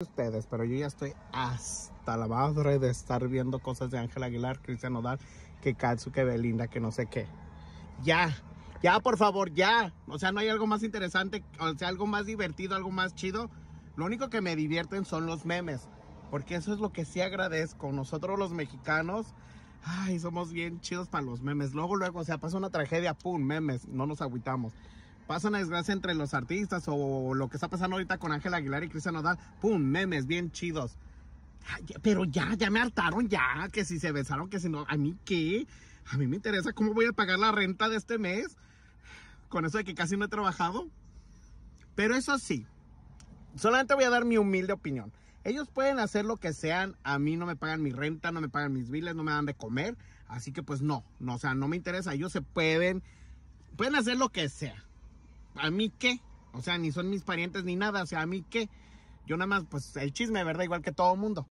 ustedes, pero yo ya estoy hasta la madre de estar viendo cosas de Ángel Aguilar, Cristian Nodal, que Katsu, que Belinda, que no sé qué. Ya, ya, por favor, ya. O sea, no hay algo más interesante, o sea, algo más divertido, algo más chido. Lo único que me divierten son los memes, porque eso es lo que sí agradezco. Nosotros los mexicanos, ay, somos bien chidos para los memes. Luego, luego, o sea, pasa una tragedia, pum, memes, no nos aguitamos pasa una desgracia entre los artistas o lo que está pasando ahorita con Ángel Aguilar y Cristian Nodal, pum, memes bien chidos. pero ya, ya me hartaron ya, que si se besaron, que si no, a mí qué, a mí me interesa cómo voy a pagar la renta de este mes, con eso de que casi no he trabajado. Pero eso sí, solamente voy a dar mi humilde opinión. Ellos pueden hacer lo que sean, a mí no me pagan mi renta, no me pagan mis biles, no me dan de comer, así que pues no, no, o sea, no me interesa, ellos se pueden, pueden hacer lo que sea. ¿a mí qué? O sea, ni son mis parientes ni nada, o sea, ¿a mí qué? Yo nada más, pues el chisme, ¿verdad? Igual que todo mundo.